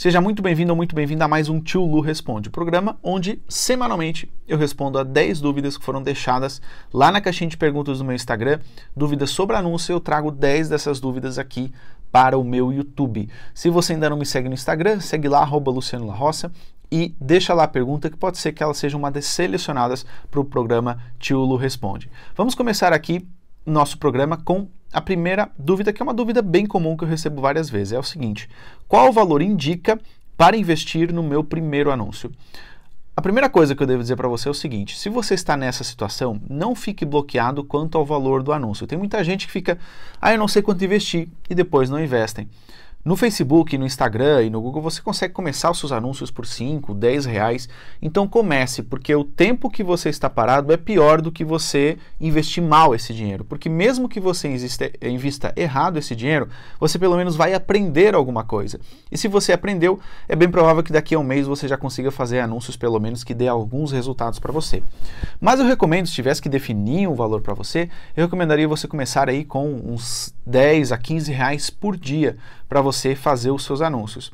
Seja muito bem-vindo ou muito bem-vinda a mais um Tio Lu Responde, programa onde semanalmente eu respondo a 10 dúvidas que foram deixadas lá na caixinha de perguntas do meu Instagram. Dúvidas sobre anúncio, eu trago 10 dessas dúvidas aqui para o meu YouTube. Se você ainda não me segue no Instagram, segue lá, arroba Luciano La Roça, e deixa lá a pergunta que pode ser que elas sejam uma das selecionadas para o programa Tio Lu Responde. Vamos começar aqui nosso programa com a primeira dúvida, que é uma dúvida bem comum que eu recebo várias vezes, é o seguinte: qual o valor indica para investir no meu primeiro anúncio? A primeira coisa que eu devo dizer para você é o seguinte: se você está nessa situação, não fique bloqueado quanto ao valor do anúncio. Tem muita gente que fica, ah, eu não sei quanto investir, e depois não investem. No Facebook, no Instagram e no Google você consegue começar os seus anúncios por 5, 10 reais. Então comece, porque o tempo que você está parado é pior do que você investir mal esse dinheiro. Porque mesmo que você invista, eh, invista errado esse dinheiro, você pelo menos vai aprender alguma coisa. E se você aprendeu, é bem provável que daqui a um mês você já consiga fazer anúncios pelo menos que dê alguns resultados para você. Mas eu recomendo, se tivesse que definir um valor para você, eu recomendaria você começar aí com uns 10 a 15 reais por dia para você você fazer os seus anúncios.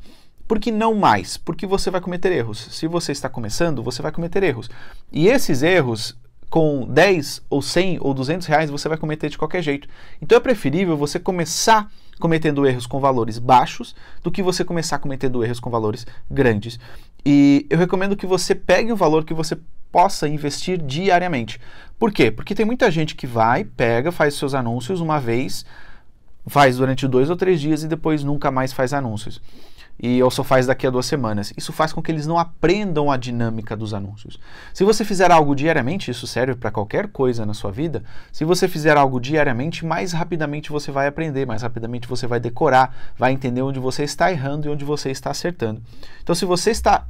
Por que não mais? Porque você vai cometer erros. Se você está começando, você vai cometer erros. E esses erros, com 10 ou 100 ou 200 reais, você vai cometer de qualquer jeito. Então é preferível você começar cometendo erros com valores baixos do que você começar cometendo erros com valores grandes. E eu recomendo que você pegue o valor que você possa investir diariamente. Por quê? Porque tem muita gente que vai, pega, faz seus anúncios uma vez, faz durante dois ou três dias e depois nunca mais faz anúncios. E ou só faz daqui a duas semanas. Isso faz com que eles não aprendam a dinâmica dos anúncios. Se você fizer algo diariamente, isso serve para qualquer coisa na sua vida. Se você fizer algo diariamente, mais rapidamente você vai aprender, mais rapidamente você vai decorar, vai entender onde você está errando e onde você está acertando. Então, se você está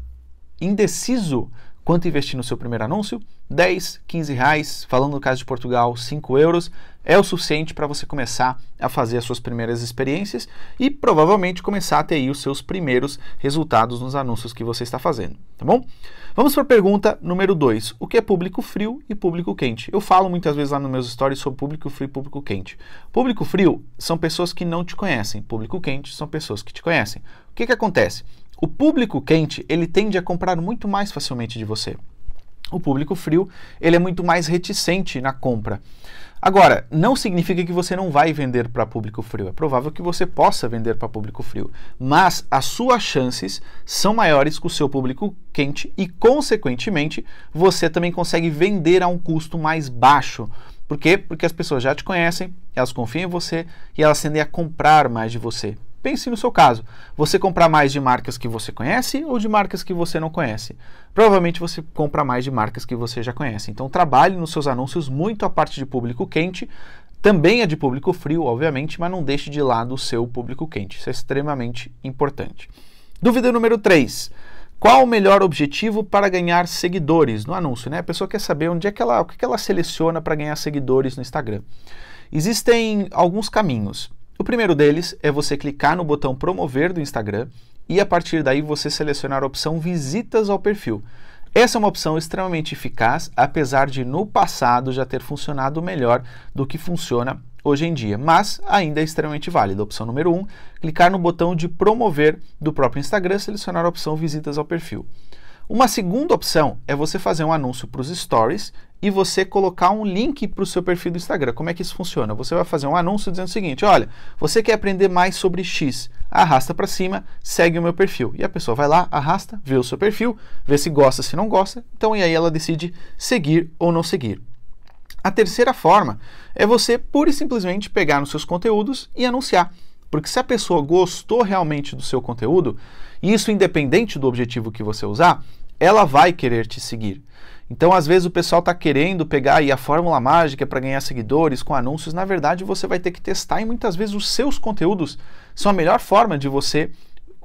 indeciso quanto investir no seu primeiro anúncio? 10, 15 reais, falando no caso de Portugal, 5 euros, é o suficiente para você começar a fazer as suas primeiras experiências e provavelmente começar a ter aí os seus primeiros resultados nos anúncios que você está fazendo, tá bom? Vamos para a pergunta número 2, o que é público frio e público quente? Eu falo muitas vezes lá nos meus stories sobre público frio e público quente. Público frio são pessoas que não te conhecem, público quente são pessoas que te conhecem. O que, que acontece? O público quente, ele tende a comprar muito mais facilmente de você. O público frio, ele é muito mais reticente na compra. Agora, não significa que você não vai vender para público frio. É provável que você possa vender para público frio, mas as suas chances são maiores com o seu público quente e, consequentemente, você também consegue vender a um custo mais baixo. Por quê? Porque as pessoas já te conhecem, elas confiam em você e elas tendem a comprar mais de você. Pense no seu caso. Você comprar mais de marcas que você conhece ou de marcas que você não conhece? Provavelmente você compra mais de marcas que você já conhece. Então trabalhe nos seus anúncios muito a parte de público quente, também é de público frio, obviamente, mas não deixe de lado o seu público quente. Isso é extremamente importante. Dúvida número 3. Qual o melhor objetivo para ganhar seguidores no anúncio? Né? A pessoa quer saber onde é que ela, o que ela seleciona para ganhar seguidores no Instagram. Existem alguns caminhos. O primeiro deles é você clicar no botão promover do Instagram e a partir daí você selecionar a opção visitas ao perfil. Essa é uma opção extremamente eficaz, apesar de no passado já ter funcionado melhor do que funciona hoje em dia, mas ainda é extremamente válida. Opção número 1, um, clicar no botão de promover do próprio Instagram, selecionar a opção visitas ao perfil. Uma segunda opção é você fazer um anúncio para os stories e você colocar um link para o seu perfil do Instagram. Como é que isso funciona? Você vai fazer um anúncio dizendo o seguinte: olha, você quer aprender mais sobre X? Arrasta para cima, segue o meu perfil. E a pessoa vai lá, arrasta, vê o seu perfil, vê se gosta, se não gosta. Então, e aí ela decide seguir ou não seguir. A terceira forma é você pura e simplesmente pegar nos seus conteúdos e anunciar. Porque se a pessoa gostou realmente do seu conteúdo, isso independente do objetivo que você usar, ela vai querer te seguir. Então, às vezes, o pessoal está querendo pegar aí a fórmula mágica para ganhar seguidores com anúncios. Na verdade, você vai ter que testar e muitas vezes os seus conteúdos são a melhor forma de você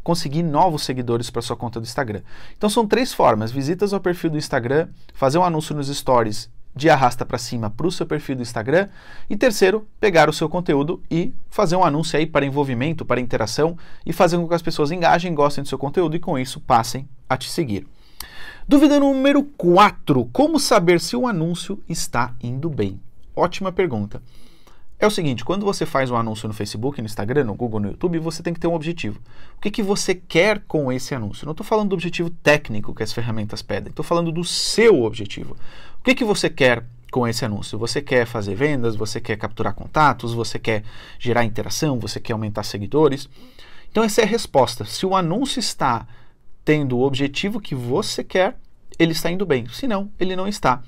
conseguir novos seguidores para sua conta do Instagram. Então, são três formas: visitas ao perfil do Instagram, fazer um anúncio nos stories de arrasta para cima para o seu perfil do Instagram. E terceiro, pegar o seu conteúdo e fazer um anúncio aí para envolvimento, para interação e fazer com que as pessoas engajem, gostem do seu conteúdo e com isso passem a te seguir. Dúvida número 4. Como saber se o anúncio está indo bem? Ótima pergunta. É o seguinte, quando você faz um anúncio no Facebook, no Instagram, no Google, no YouTube, você tem que ter um objetivo. O que, que você quer com esse anúncio? Não estou falando do objetivo técnico que as ferramentas pedem, estou falando do seu objetivo. O que, que você quer com esse anúncio? Você quer fazer vendas, você quer capturar contatos, você quer gerar interação, você quer aumentar seguidores? Então essa é a resposta. Se o anúncio está tendo o objetivo que você quer, ele está indo bem. Se não, ele não está.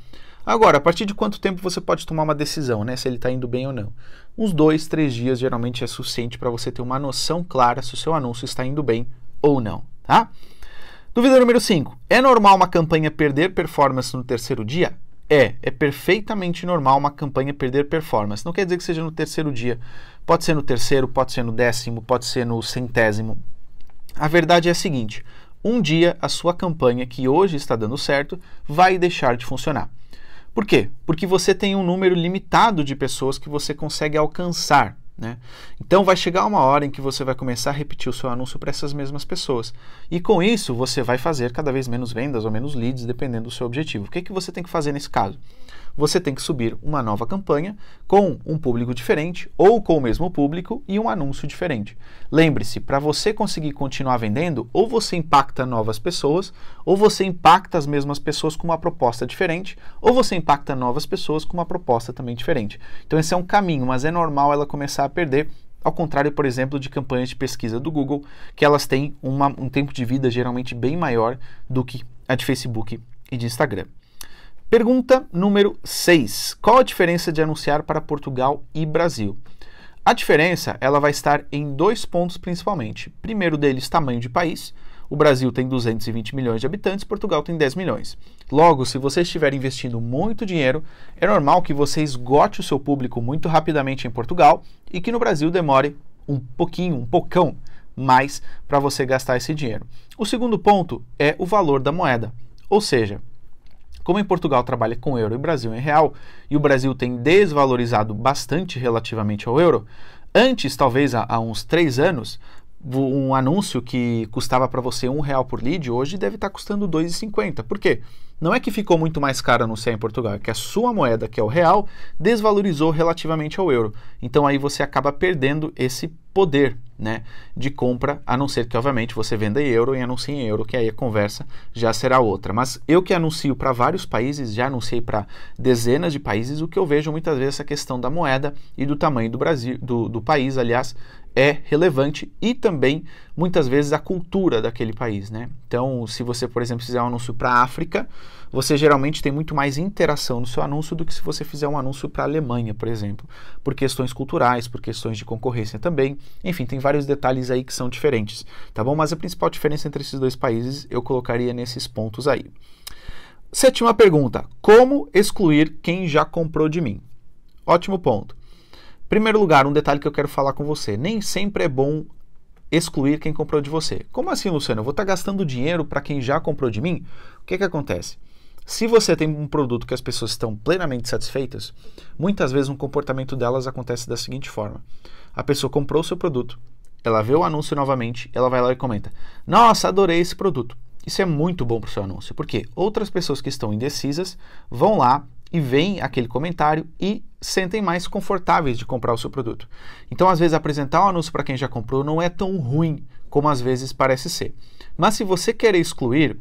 Agora, a partir de quanto tempo você pode tomar uma decisão, né? Se ele está indo bem ou não. Uns dois, três dias geralmente é suficiente para você ter uma noção clara se o seu anúncio está indo bem ou não, tá? Dúvida número 5. É normal uma campanha perder performance no terceiro dia? É, é perfeitamente normal uma campanha perder performance. Não quer dizer que seja no terceiro dia. Pode ser no terceiro, pode ser no décimo, pode ser no centésimo. A verdade é a seguinte: um dia a sua campanha, que hoje está dando certo, vai deixar de funcionar. Por quê? Porque você tem um número limitado de pessoas que você consegue alcançar. Né? Então vai chegar uma hora em que você vai começar a repetir o seu anúncio para essas mesmas pessoas. E com isso você vai fazer cada vez menos vendas ou menos leads, dependendo do seu objetivo. O que, é que você tem que fazer nesse caso? você tem que subir uma nova campanha com um público diferente ou com o mesmo público e um anúncio diferente. Lembre-se, para você conseguir continuar vendendo, ou você impacta novas pessoas, ou você impacta as mesmas pessoas com uma proposta diferente, ou você impacta novas pessoas com uma proposta também diferente. Então esse é um caminho, mas é normal ela começar a perder ao contrário, por exemplo, de campanhas de pesquisa do Google, que elas têm uma, um tempo de vida geralmente bem maior do que a de Facebook e de Instagram. Pergunta número 6. Qual a diferença de anunciar para Portugal e Brasil? A diferença ela vai estar em dois pontos principalmente. Primeiro deles, tamanho de país. O Brasil tem 220 milhões de habitantes, Portugal tem 10 milhões. Logo, se você estiver investindo muito dinheiro, é normal que você esgote o seu público muito rapidamente em Portugal e que no Brasil demore um pouquinho, um pocão mais para você gastar esse dinheiro. O segundo ponto é o valor da moeda. Ou seja, como em Portugal trabalha com euro e Brasil em real, e o Brasil tem desvalorizado bastante relativamente ao euro, antes, talvez há, uns três anos, um anúncio que custava para você um real por lead hoje deve estar tá custando 2,50. Por quê? Não é que ficou muito mais cara anunciar em Portugal, é que a sua moeda, que é o real, desvalorizou relativamente ao euro. Então aí você acaba perdendo esse poder né, de compra, a não ser que, obviamente, você venda em euro e anuncie em euro, que aí a conversa já será outra. Mas eu que anuncio para vários países, já anunciei para dezenas de países, o que eu vejo muitas vezes é a questão da moeda e do tamanho do Brasil, do, do país, aliás, é relevante e também muitas vezes a cultura daquele país, né? Então, se você, por exemplo, fizer um anúncio para a África, você geralmente tem muito mais interação no seu anúncio do que se você fizer um anúncio para a Alemanha, por exemplo, por questões culturais, por questões de concorrência também. Enfim, tem vários detalhes aí que são diferentes, tá bom? Mas a principal diferença entre esses dois países eu colocaria nesses pontos aí. Sétima pergunta: como excluir quem já comprou de mim? Ótimo ponto. Primeiro lugar, um detalhe que eu quero falar com você. Nem sempre é bom excluir quem comprou de você. Como assim, Luciano? Eu vou estar tá gastando dinheiro para quem já comprou de mim? O que, que acontece? Se você tem um produto que as pessoas estão plenamente satisfeitas, muitas vezes um comportamento delas acontece da seguinte forma: a pessoa comprou o seu produto, ela vê o anúncio novamente, ela vai lá e comenta: Nossa, adorei esse produto. Isso é muito bom para o seu anúncio, porque outras pessoas que estão indecisas vão lá, e veem aquele comentário e sentem mais confortáveis de comprar o seu produto. Então, às vezes, apresentar um anúncio para quem já comprou não é tão ruim como às vezes parece ser. Mas se você quer excluir,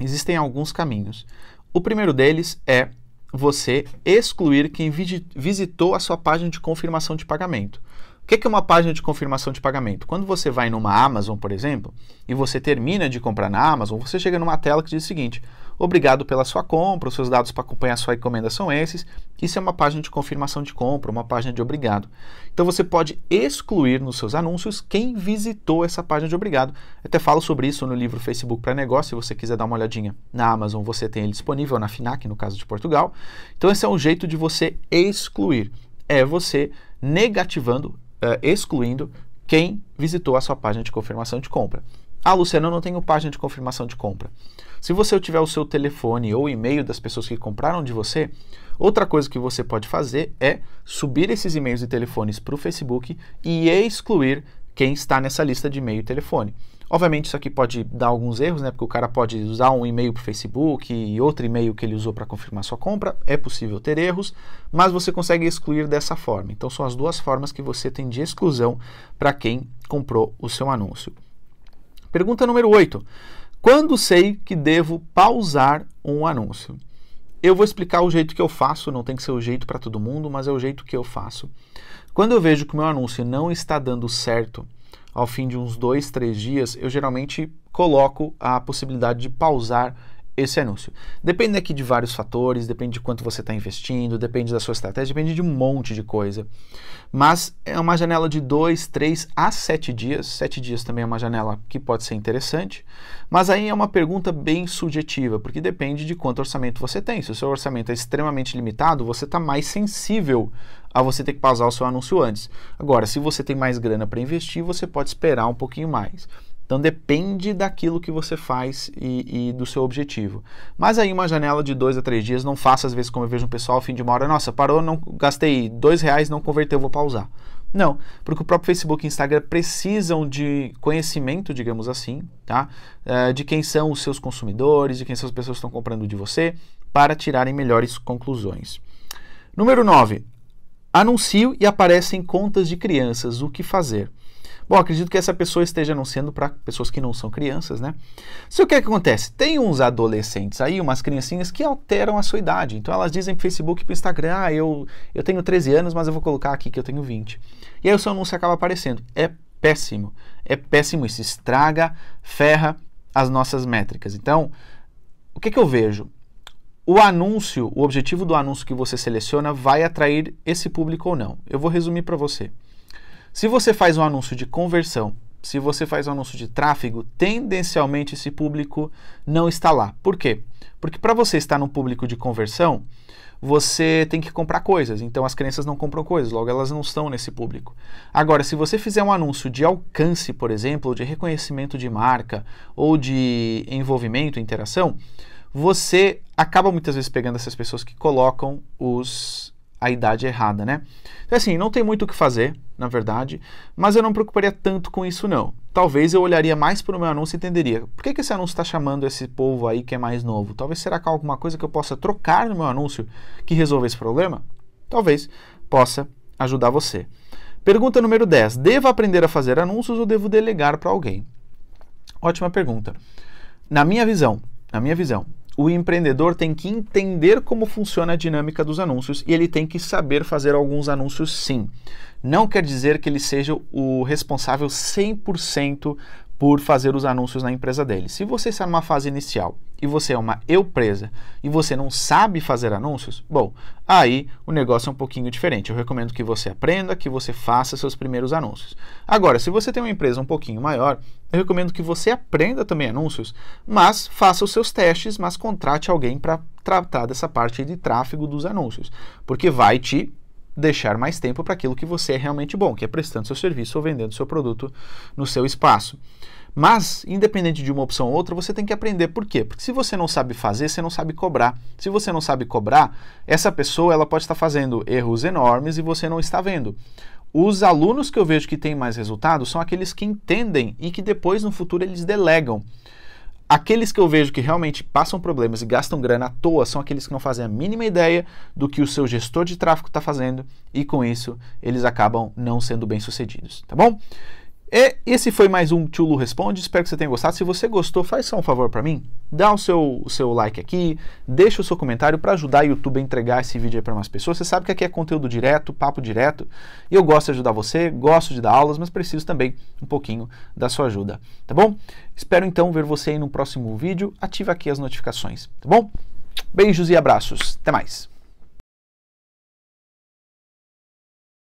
existem alguns caminhos. O primeiro deles é você excluir quem visitou a sua página de confirmação de pagamento. O que é uma página de confirmação de pagamento? Quando você vai numa Amazon, por exemplo, e você termina de comprar na Amazon, você chega numa tela que diz o seguinte: Obrigado pela sua compra, os seus dados para acompanhar a sua encomenda são esses. Isso é uma página de confirmação de compra, uma página de obrigado. Então você pode excluir nos seus anúncios quem visitou essa página de obrigado. Eu até falo sobre isso no livro Facebook para Negócio, se você quiser dar uma olhadinha na Amazon, você tem ele disponível, na FINAC, no caso de Portugal. Então esse é um jeito de você excluir. É você negativando, uh, excluindo quem visitou a sua página de confirmação de compra. Ah, Luciano, eu não tenho página de confirmação de compra. Se você tiver o seu telefone ou e-mail das pessoas que compraram de você, outra coisa que você pode fazer é subir esses e-mails e telefones para o Facebook e excluir quem está nessa lista de e-mail e telefone. Obviamente, isso aqui pode dar alguns erros, né? Porque o cara pode usar um e-mail para o Facebook e outro e-mail que ele usou para confirmar sua compra. É possível ter erros, mas você consegue excluir dessa forma. Então, são as duas formas que você tem de exclusão para quem comprou o seu anúncio. Pergunta número 8. Quando sei que devo pausar um anúncio? Eu vou explicar o jeito que eu faço, não tem que ser o jeito para todo mundo, mas é o jeito que eu faço. Quando eu vejo que o meu anúncio não está dando certo, ao fim de uns dois, três dias, eu geralmente coloco a possibilidade de pausar esse anúncio. Depende aqui de vários fatores, depende de quanto você está investindo, depende da sua estratégia, depende de um monte de coisa. Mas é uma janela de 2, 3 a 7 dias. 7 dias também é uma janela que pode ser interessante, mas aí é uma pergunta bem subjetiva, porque depende de quanto orçamento você tem. Se o seu orçamento é extremamente limitado, você está mais sensível a você ter que pausar o seu anúncio antes. Agora, se você tem mais grana para investir, você pode esperar um pouquinho mais. Então depende daquilo que você faz e, e, do seu objetivo. Mas aí uma janela de dois a três dias, não faça às vezes como eu vejo um pessoal, ao fim de uma hora, nossa, parou, não gastei dois reais, não converteu, vou pausar. Não, porque o próprio Facebook e Instagram precisam de conhecimento, digamos assim, tá? Eh, de quem são os seus consumidores, de quem são as pessoas que estão comprando de você, para tirarem melhores conclusões. Número 9. Anuncio e aparecem contas de crianças. O que fazer? Bom, acredito que essa pessoa esteja anunciando para pessoas que não são crianças, né? Se o que, é que acontece? Tem uns adolescentes aí, umas criancinhas que alteram a sua idade. Então elas dizem para Facebook e para Instagram, ah, eu, eu tenho 13 anos, mas eu vou colocar aqui que eu tenho 20. E aí o seu anúncio acaba aparecendo. É péssimo. É péssimo isso. Estraga, ferra as nossas métricas. Então, o que, é que eu vejo? o anúncio, o objetivo do anúncio que você seleciona vai atrair esse público ou não. Eu vou resumir para você. Se você faz um anúncio de conversão, se você faz um anúncio de tráfego, tendencialmente esse público não está lá. Por quê? Porque para você estar num público de conversão, você tem que comprar coisas. Então as crianças não compram coisas, logo elas não estão nesse público. Agora, se você fizer um anúncio de alcance, por exemplo, ou de reconhecimento de marca ou de envolvimento, interação, você acaba muitas vezes pegando essas pessoas que colocam os a idade errada, né? Então, assim, não tem muito o que fazer, na verdade, mas eu não me preocuparia tanto com isso, não. Talvez eu olharia mais para o meu anúncio e entenderia por que, que esse anúncio está chamando esse povo aí que é mais novo? Talvez será que há alguma coisa que eu possa trocar no meu anúncio que resolva esse problema? Talvez possa ajudar você. Pergunta número 10. Devo aprender a fazer anúncios ou devo delegar para alguém? Ótima pergunta. Na minha visão, na minha visão, o empreendedor tem que entender como funciona a dinâmica dos anúncios e ele tem que saber fazer alguns anúncios sim. Não quer dizer que ele seja o responsável 100% por fazer os anúncios na empresa dele. Se você está numa fase inicial e você é uma empresa e você não sabe fazer anúncios, bom, aí o negócio é um pouquinho diferente. Eu recomendo que você aprenda, que você faça seus primeiros anúncios. Agora, se você tem uma empresa um pouquinho maior, eu recomendo que você aprenda também anúncios, mas faça os seus testes, mas contrate alguém para tratar dessa parte de tráfego dos anúncios, porque vai te deixar mais tempo para aquilo que você é realmente bom, que é prestando seu serviço ou vendendo seu produto no seu espaço. Mas, independente de uma opção ou outra, você tem que aprender por quê? Porque se você não sabe fazer, você não sabe cobrar. Se você não sabe cobrar, essa pessoa ela pode estar fazendo erros enormes e você não está vendo. Os alunos que eu vejo que têm mais resultado são aqueles que entendem e que depois no futuro eles delegam. Aqueles que eu vejo que realmente passam problemas e gastam grana à toa são aqueles que não fazem a mínima ideia do que o seu gestor de tráfego está fazendo e com isso eles acabam não sendo bem sucedidos, tá bom? E esse foi mais um Tulu Responde. Espero que você tenha gostado. Se você gostou, faz só um favor para mim. Dá o seu, o seu like aqui, deixa o seu comentário para ajudar o YouTube a entregar esse vídeo aí para mais pessoas. Você sabe que aqui é conteúdo direto, papo direto. E eu gosto de ajudar você, gosto de dar aulas, mas preciso também um pouquinho da sua ajuda, tá bom? Espero então ver você aí no próximo vídeo. Ativa aqui as notificações, tá bom? Beijos e abraços. Até mais.